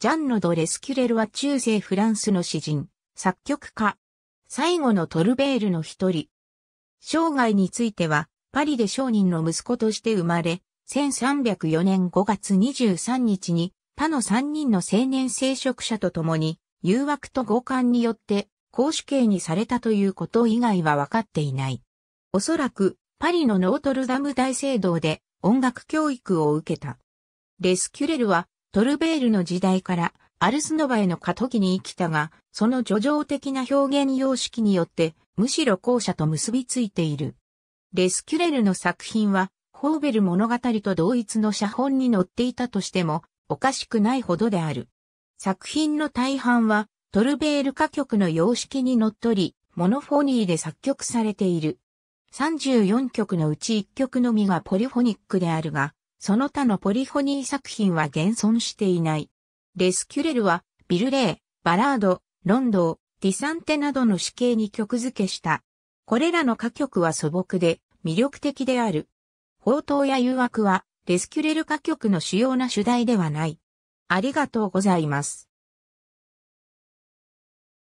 ジャンヌ・ド・レスキュレルは中世フランスの詩人、作曲家。最後のトルベールの一人。生涯については、パリで商人の息子として生まれ、1304年5月23日に、他の3人の青年聖職者と共に、誘惑と強姦によって、公主刑にされたということ以外は分かっていない。おそらく、パリのノートルダム大聖堂で音楽教育を受けた。レスキュレルはトルベールの時代からアルスノバへの過渡期に生きたが、その叙情的な表現様式によって、むしろ後者と結びついている。レスキュレルの作品は、ホーベル物語と同一の写本に載っていたとしても、おかしくないほどである。作品の大半は、トルベール歌曲の様式にのっとり、モノフォニーで作曲されている。34曲のうち1曲のみがポリフォニックであるが、その他のポリフォニー作品は現存していない。レスキュレルは、ビルレイ、バラード、ロンドー、ディサンテなどの死刑に曲付けした。これらの歌曲は素朴で魅力的である。宝刀や誘惑は、レスキュレル歌曲の主要な主題ではない。ありがとうございます。